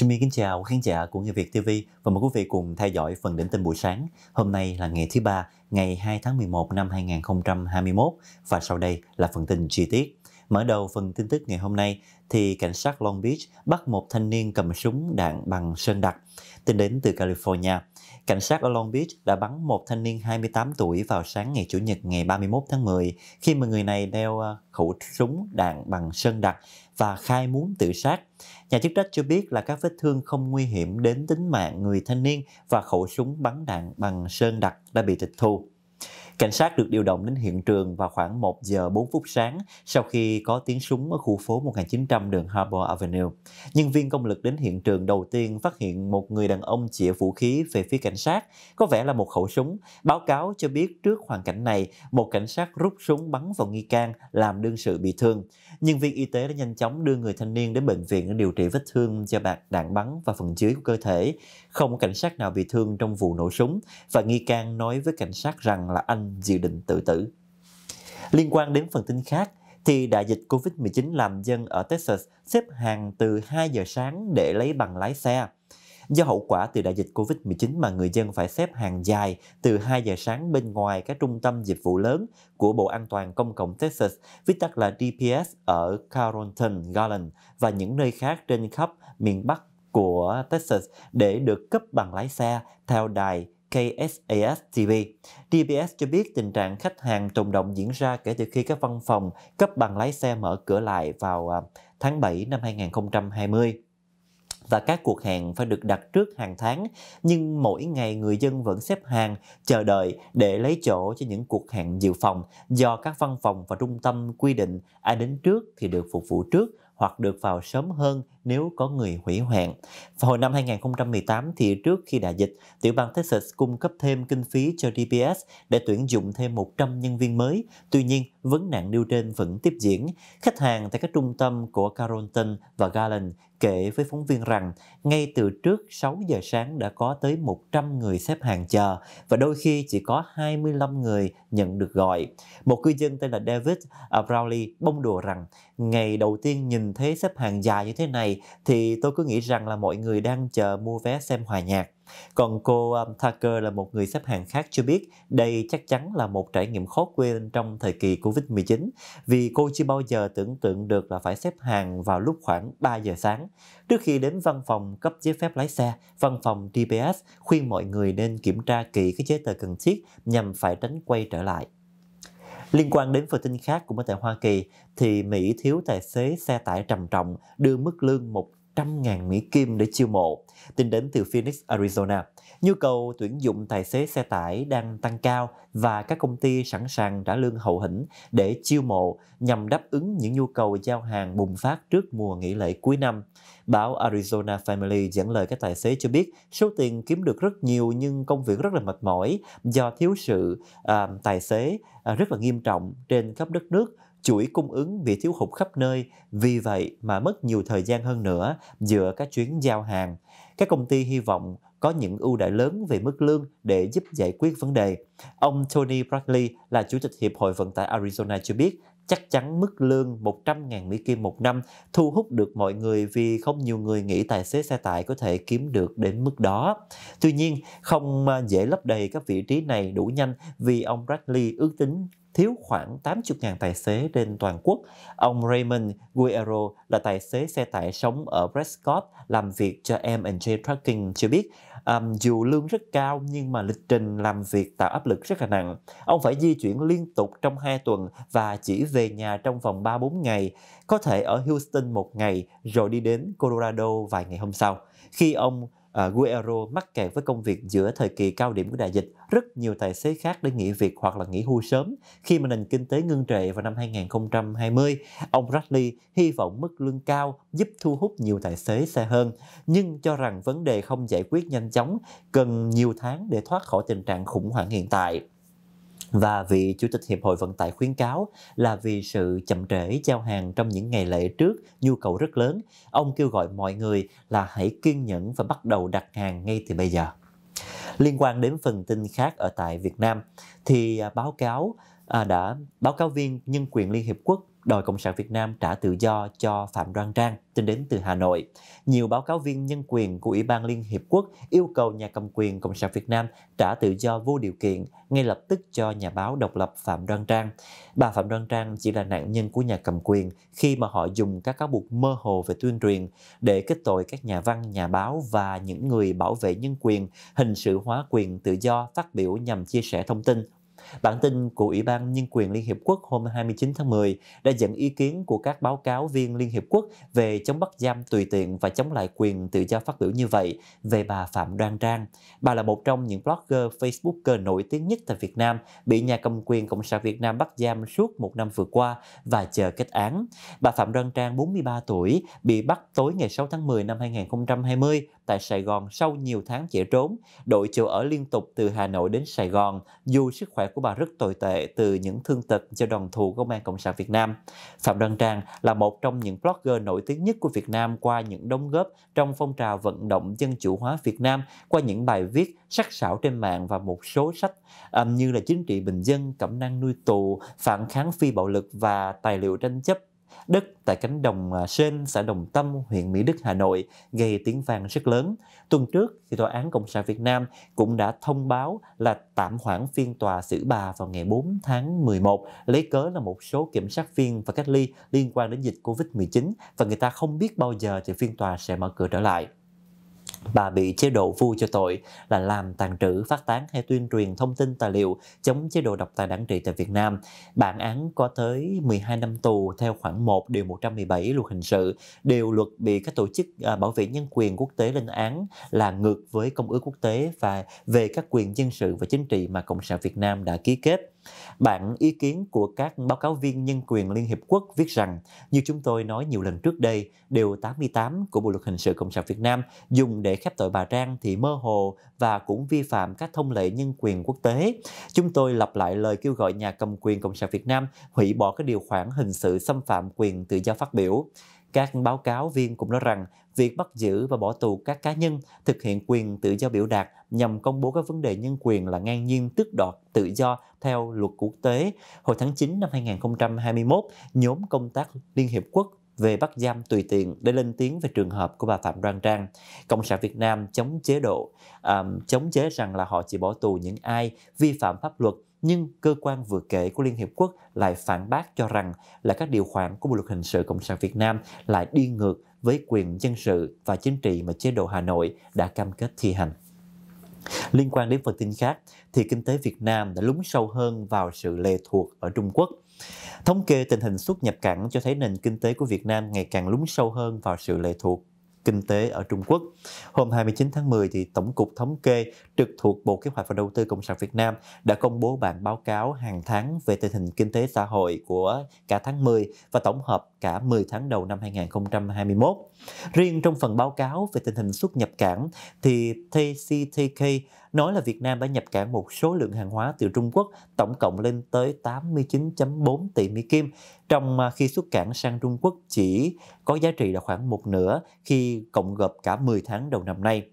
Jimmy kính chào khán giả của Nghe Việt TV và mời quý vị cùng theo dõi phần điểm tin buổi sáng. Hôm nay là ngày thứ ba, ngày 2 tháng 11 năm 2021 và sau đây là phần tin chi tiết. Mở đầu phần tin tức ngày hôm nay thì cảnh sát Long Beach bắt một thanh niên cầm súng đạn bằng sơn đặc. Tin đến từ California. Cảnh sát ở Long Beach đã bắn một thanh niên 28 tuổi vào sáng ngày Chủ nhật ngày 31 tháng 10 khi mà người này đeo ờ, khẩu súng đạn bằng sơn đặc và khai muốn tự sát. Nhà chức trách cho biết là các vết thương không nguy hiểm đến tính mạng người thanh niên và khẩu súng bắn đạn bằng sơn đặc đã bị tịch thu. Cảnh sát được điều động đến hiện trường vào khoảng 1 giờ 4 phút sáng sau khi có tiếng súng ở khu phố 1900 đường Harbor Avenue. Nhân viên công lực đến hiện trường đầu tiên phát hiện một người đàn ông chĩa vũ khí về phía cảnh sát, có vẻ là một khẩu súng. Báo cáo cho biết trước hoàn cảnh này, một cảnh sát rút súng bắn vào nghi can làm đương sự bị thương. Nhân viên y tế đã nhanh chóng đưa người thanh niên đến bệnh viện để điều trị vết thương cho bạc đạn bắn và phần dưới của cơ thể. Không có cảnh sát nào bị thương trong vụ nổ súng và nghi can nói với cảnh sát rằng là anh dự định tự tử. Liên quan đến phần tin khác, thì đại dịch Covid-19 làm dân ở Texas xếp hàng từ 2 giờ sáng để lấy bằng lái xe. Do hậu quả từ đại dịch Covid-19 mà người dân phải xếp hàng dài từ 2 giờ sáng bên ngoài các trung tâm dịch vụ lớn của Bộ An toàn Công cộng Texas, viết tắt là DPS ở Carrollton Garland và những nơi khác trên khắp miền Bắc của Texas để được cấp bằng lái xe theo đài KSAS TV. DBS cho biết tình trạng khách hàng tồn động diễn ra kể từ khi các văn phòng cấp bằng lái xe mở cửa lại vào à, tháng 7 năm 2020 và các cuộc hẹn phải được đặt trước hàng tháng, nhưng mỗi ngày người dân vẫn xếp hàng chờ đợi để lấy chỗ cho những cuộc hẹn dự phòng do các văn phòng và trung tâm quy định ai đến trước thì được phục vụ trước hoặc được vào sớm hơn nếu có người hủy hoạn. Vào hồi năm 2018 thì trước khi đại dịch, tiểu bang Texas cung cấp thêm kinh phí cho DPS để tuyển dụng thêm 100 nhân viên mới. Tuy nhiên, vấn nạn nêu trên vẫn tiếp diễn. Khách hàng tại các trung tâm của Carrollton và Garland kể với phóng viên rằng ngay từ trước 6 giờ sáng đã có tới 100 người xếp hàng chờ và đôi khi chỉ có 25 người nhận được gọi. Một cư dân tên là David Brownlee bông đùa rằng ngày đầu tiên nhìn thấy xếp hàng dài như thế này này thì tôi cứ nghĩ rằng là mọi người đang chờ mua vé xem hòa nhạc. Còn cô um, Tucker là một người xếp hàng khác cho biết đây chắc chắn là một trải nghiệm khó quên trong thời kỳ Covid-19 vì cô chưa bao giờ tưởng tượng được là phải xếp hàng vào lúc khoảng 3 giờ sáng trước khi đến văn phòng cấp giấy phép lái xe, văn phòng DPS khuyên mọi người nên kiểm tra kỹ các giấy tờ cần thiết nhằm phải tránh quay trở lại. Liên quan đến phần tin khác cũng ở tại Hoa Kỳ thì Mỹ thiếu tài xế xe tải trầm trọng đưa mức lương một 100.000 Mỹ Kim để chiêu mộ. Tin đến từ Phoenix, Arizona, nhu cầu tuyển dụng tài xế xe tải đang tăng cao và các công ty sẵn sàng trả lương hậu hĩnh để chiêu mộ nhằm đáp ứng những nhu cầu giao hàng bùng phát trước mùa nghỉ lễ cuối năm. Báo Arizona Family dẫn lời các tài xế cho biết số tiền kiếm được rất nhiều nhưng công việc rất là mệt mỏi do thiếu sự à, tài xế à, rất là nghiêm trọng trên khắp đất nước chuỗi cung ứng bị thiếu hụt khắp nơi, vì vậy mà mất nhiều thời gian hơn nữa giữa các chuyến giao hàng. Các công ty hy vọng có những ưu đại lớn về mức lương để giúp giải quyết vấn đề. Ông Tony Bradley là chủ tịch Hiệp hội Vận tải Arizona cho biết, chắc chắn mức lương 100.000 Mỹ Kim một năm thu hút được mọi người vì không nhiều người nghĩ tài xế xe tải có thể kiếm được đến mức đó. Tuy nhiên, không dễ lấp đầy các vị trí này đủ nhanh vì ông Bradley ước tính thiếu khoảng 80.000 tài xế trên toàn quốc. Ông Raymond Guerrero là tài xế xe tải sống ở Prescott làm việc cho M&J Trucking cho biết um, dù lương rất cao nhưng mà lịch trình làm việc tạo áp lực rất là nặng. Ông phải di chuyển liên tục trong 2 tuần và chỉ về nhà trong vòng 3-4 ngày, có thể ở Houston một ngày rồi đi đến Colorado vài ngày hôm sau. Khi ông uh, Guerrero mắc kẹt với công việc giữa thời kỳ cao điểm của đại dịch, rất nhiều tài xế khác đã nghỉ việc hoặc là nghỉ hưu sớm khi mà nền kinh tế ngưng trệ vào năm 2020. Ông Bradley hy vọng mức lương cao giúp thu hút nhiều tài xế xe hơn, nhưng cho rằng vấn đề không giải quyết nhanh chóng, cần nhiều tháng để thoát khỏi tình trạng khủng hoảng hiện tại và vị chủ tịch hiệp hội vận tải khuyến cáo là vì sự chậm trễ giao hàng trong những ngày lễ trước nhu cầu rất lớn ông kêu gọi mọi người là hãy kiên nhẫn và bắt đầu đặt hàng ngay từ bây giờ liên quan đến phần tin khác ở tại Việt Nam thì à, báo cáo À, đã báo cáo viên nhân quyền Liên Hiệp Quốc đòi Cộng sản Việt Nam trả tự do cho Phạm Đoan Trang tin đến từ Hà Nội. Nhiều báo cáo viên nhân quyền của Ủy ban Liên Hiệp Quốc yêu cầu nhà cầm quyền Cộng sản Việt Nam trả tự do vô điều kiện ngay lập tức cho nhà báo độc lập Phạm Đoan Trang. Bà Phạm Đoan Trang chỉ là nạn nhân của nhà cầm quyền khi mà họ dùng các cáo buộc mơ hồ về tuyên truyền để kết tội các nhà văn, nhà báo và những người bảo vệ nhân quyền hình sự hóa quyền tự do phát biểu nhằm chia sẻ thông tin Bản tin của Ủy ban Nhân quyền Liên Hiệp Quốc hôm 29 tháng 10 đã dẫn ý kiến của các báo cáo viên Liên Hiệp Quốc về chống bắt giam tùy tiện và chống lại quyền tự do phát biểu như vậy về bà Phạm Đoan Trang. Bà là một trong những blogger, facebooker nổi tiếng nhất tại Việt Nam bị nhà cầm quyền Cộng sản Việt Nam bắt giam suốt một năm vừa qua và chờ kết án. Bà Phạm Đoan Trang, 43 tuổi, bị bắt tối ngày 6 tháng 10 năm 2020 tại Sài Gòn sau nhiều tháng chạy trốn, đội chỗ ở liên tục từ Hà Nội đến Sài Gòn dù sức khỏe của của bà rất tồi tệ từ những thương tật cho đoàn thù công an Cộng sản Việt Nam. Phạm Đăng Trang là một trong những blogger nổi tiếng nhất của Việt Nam qua những đóng góp trong phong trào vận động dân chủ hóa Việt Nam qua những bài viết sắc sảo trên mạng và một số sách như là Chính trị Bình Dân, Cẩm năng nuôi tù, Phản kháng phi bạo lực và Tài liệu tranh chấp đất tại cánh đồng à, Sên, xã Đồng Tâm, huyện Mỹ Đức, Hà Nội gây tiếng vang rất lớn. Tuần trước, thì Tòa án Cộng sản Việt Nam cũng đã thông báo là tạm hoãn phiên tòa xử bà vào ngày 4 tháng 11, lấy cớ là một số kiểm sát viên và cách ly liên quan đến dịch Covid-19 và người ta không biết bao giờ thì phiên tòa sẽ mở cửa trở lại. Bà bị chế độ vu cho tội là làm tàn trữ, phát tán hay tuyên truyền thông tin tài liệu chống chế độ độc tài đảng trị tại Việt Nam. Bản án có tới 12 năm tù theo khoảng 1 điều 117 luật hình sự. Điều luật bị các tổ chức à, bảo vệ nhân quyền quốc tế lên án là ngược với công ước quốc tế và về các quyền dân sự và chính trị mà Cộng sản Việt Nam đã ký kết. Bản ý kiến của các báo cáo viên nhân quyền Liên Hiệp Quốc viết rằng, như chúng tôi nói nhiều lần trước đây, Điều 88 của Bộ Luật Hình sự Cộng sản Việt Nam dùng để khép tội bà Trang thì mơ hồ và cũng vi phạm các thông lệ nhân quyền quốc tế. Chúng tôi lặp lại lời kêu gọi nhà cầm quyền Cộng sản Việt Nam hủy bỏ các điều khoản hình sự xâm phạm quyền tự do phát biểu. Các báo cáo viên cũng nói rằng việc bắt giữ và bỏ tù các cá nhân thực hiện quyền tự do biểu đạt nhằm công bố các vấn đề nhân quyền là ngang nhiên tước đoạt tự do theo luật quốc tế. Hồi tháng 9 năm 2021, nhóm công tác Liên Hiệp Quốc về bắt giam tùy tiện để lên tiếng về trường hợp của bà Phạm Đoan Trang. Cộng sản Việt Nam chống chế độ, um, chống chế rằng là họ chỉ bỏ tù những ai vi phạm pháp luật nhưng cơ quan vừa kể của Liên Hiệp Quốc lại phản bác cho rằng là các điều khoản của Bộ luật hình sự Cộng sản Việt Nam lại đi ngược với quyền dân sự và chính trị mà chế độ Hà Nội đã cam kết thi hành. Liên quan đến phần tin khác, thì kinh tế Việt Nam đã lún sâu hơn vào sự lệ thuộc ở Trung Quốc. Thống kê tình hình xuất nhập cảnh cho thấy nền kinh tế của Việt Nam ngày càng lún sâu hơn vào sự lệ thuộc kinh tế ở Trung Quốc. Hôm 29 tháng 10 thì Tổng cục Thống kê trực thuộc Bộ Kế hoạch và Đầu tư Cộng sản Việt Nam đã công bố bản báo cáo hàng tháng về tình hình kinh tế xã hội của cả tháng 10 và tổng hợp cả 10 tháng đầu năm 2021. Riêng trong phần báo cáo về tình hình xuất nhập cảng thì TCTK nói là Việt Nam đã nhập cảng một số lượng hàng hóa từ Trung Quốc tổng cộng lên tới 89.4 tỷ Mỹ Kim, trong à, khi xuất cảng sang Trung Quốc chỉ có giá trị là khoảng một nửa khi cộng gộp cả 10 tháng đầu năm nay.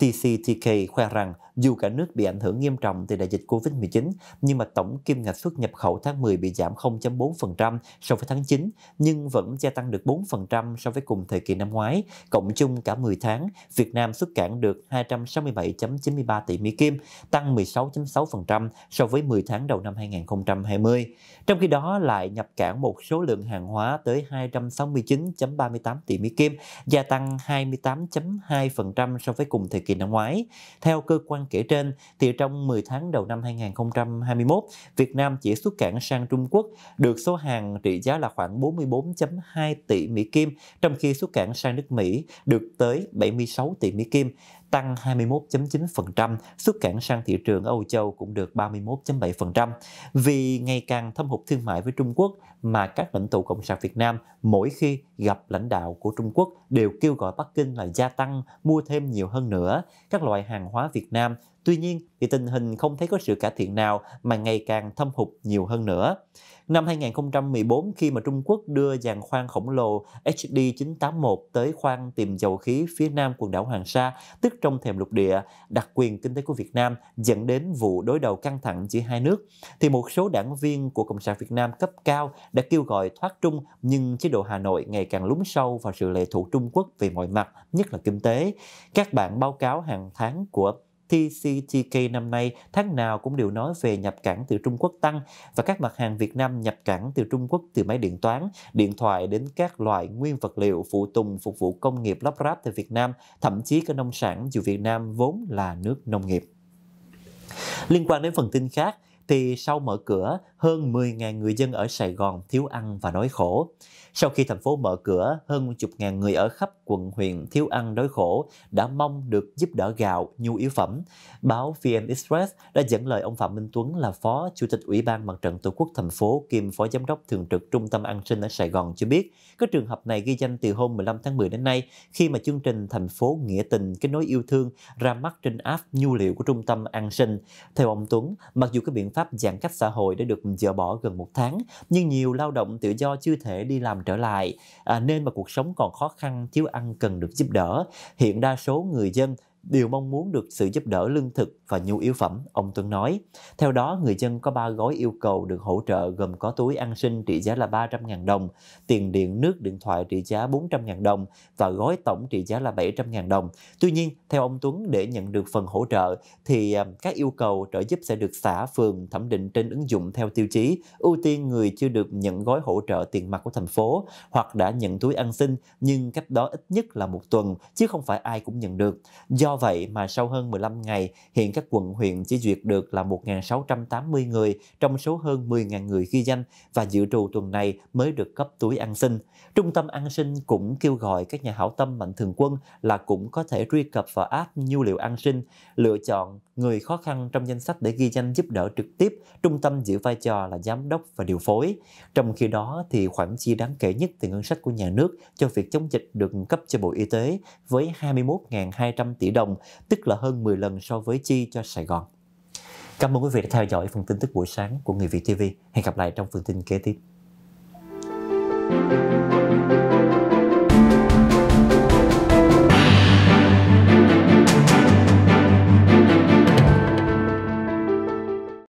TCTK khoe rằng dù cả nước bị ảnh hưởng nghiêm trọng từ đại dịch Covid-19, nhưng mà tổng kim ngạch xuất nhập khẩu tháng 10 bị giảm 0.4% so với tháng 9, nhưng vẫn gia tăng được 4% so với cùng thời kỳ năm ngoái. Cộng chung cả 10 tháng, Việt Nam xuất cảng được 267.93 tỷ Mỹ Kim, tăng 16.6% so với 10 tháng đầu năm 2020. Trong khi đó lại nhập cảng một số lượng hàng hóa tới 269.38 tỷ Mỹ Kim, gia tăng 28.2% so với cùng thời kỳ kỳ năm ngoái. Theo cơ quan kể trên, thì trong 10 tháng đầu năm 2021, Việt Nam chỉ xuất cảng sang Trung Quốc được số hàng trị giá là khoảng 44.2 tỷ Mỹ Kim, trong khi xuất cảng sang nước Mỹ được tới 76 tỷ Mỹ Kim tăng 21.9%, xuất cảng sang thị trường Âu Châu cũng được 31.7%. Vì ngày càng thâm hụt thương mại với Trung Quốc mà các lãnh tụ Cộng sản Việt Nam mỗi khi gặp lãnh đạo của Trung Quốc đều kêu gọi Bắc Kinh là gia tăng, mua thêm nhiều hơn nữa các loại hàng hóa Việt Nam Tuy nhiên, thì tình hình không thấy có sự cải thiện nào mà ngày càng thâm hụt nhiều hơn nữa. Năm 2014 khi mà Trung Quốc đưa dàn khoan khổng lồ HD981 tới khoan tìm dầu khí phía nam quần đảo Hoàng Sa, tức trong thềm lục địa, đặc quyền kinh tế của Việt Nam dẫn đến vụ đối đầu căng thẳng giữa hai nước, thì một số đảng viên của Cộng sản Việt Nam cấp cao đã kêu gọi thoát Trung nhưng chế độ Hà Nội ngày càng lún sâu vào sự lệ thuộc Trung Quốc về mọi mặt, nhất là kinh tế. Các bản báo cáo hàng tháng của TCTK năm nay tháng nào cũng đều nói về nhập cảng từ Trung Quốc tăng và các mặt hàng Việt Nam nhập cảng từ Trung Quốc từ máy điện toán, điện thoại đến các loại nguyên vật liệu phụ tùng phục vụ công nghiệp lắp ráp tại Việt Nam, thậm chí cả nông sản dù Việt Nam vốn là nước nông nghiệp. Liên quan đến phần tin khác, thì sau mở cửa, hơn 10.000 người dân ở Sài Gòn thiếu ăn và đói khổ. Sau khi thành phố mở cửa, hơn một chục ngàn người ở khắp quận huyện thiếu ăn đói khổ đã mong được giúp đỡ gạo, nhu yếu phẩm. Báo VN Express đã dẫn lời ông Phạm Minh Tuấn là Phó Chủ tịch Ủy ban Mặt trận Tổ quốc thành phố kiêm Phó Giám đốc Thường trực Trung tâm An sinh ở Sài Gòn cho biết, các trường hợp này ghi danh từ hôm 15 tháng 10 đến nay khi mà chương trình Thành phố Nghĩa tình kết nối yêu thương ra mắt trên app nhu liệu của Trung tâm An sinh. Theo ông Tuấn, mặc dù các biện pháp giãn cách xã hội đã được dỡ bỏ gần một tháng, nhưng nhiều lao động tự do chưa thể đi làm trở lại, à, nên mà cuộc sống còn khó khăn, thiếu ăn cần được giúp đỡ. Hiện đa số người dân đều mong muốn được sự giúp đỡ lương thực và nhu yếu phẩm, ông Tuấn nói. Theo đó, người dân có 3 gói yêu cầu được hỗ trợ gồm có túi an sinh trị giá là 300.000 đồng, tiền điện nước điện thoại trị giá 400.000 đồng và gói tổng trị giá là 700.000 đồng. Tuy nhiên, theo ông Tuấn, để nhận được phần hỗ trợ thì à, các yêu cầu trợ giúp sẽ được xã, phường thẩm định trên ứng dụng theo tiêu chí ưu tiên người chưa được nhận gói hỗ trợ tiền mặt của thành phố hoặc đã nhận túi an sinh nhưng cách đó ít nhất là một tuần chứ không phải ai cũng nhận được. Do vậy mà sau hơn 15 ngày, hiện các các quận huyện chỉ duyệt được là 1.680 người trong số hơn 10.000 người ghi danh và dự trù tuần này mới được cấp túi ăn sinh. Trung tâm ăn sinh cũng kêu gọi các nhà hảo tâm mạnh thường quân là cũng có thể truy cập vào app nhu liệu an sinh, lựa chọn người khó khăn trong danh sách để ghi danh giúp đỡ trực tiếp, trung tâm giữ vai trò là giám đốc và điều phối. Trong khi đó thì khoản chi đáng kể nhất từ ngân sách của nhà nước cho việc chống dịch được cấp cho Bộ Y tế với 21.200 tỷ đồng, tức là hơn 10 lần so với chi cho Sài Gòn. Cảm ơn quý vị đã theo dõi phần tin tức buổi sáng của Người Việt TV. Hẹn gặp lại trong phần tin kế tiếp.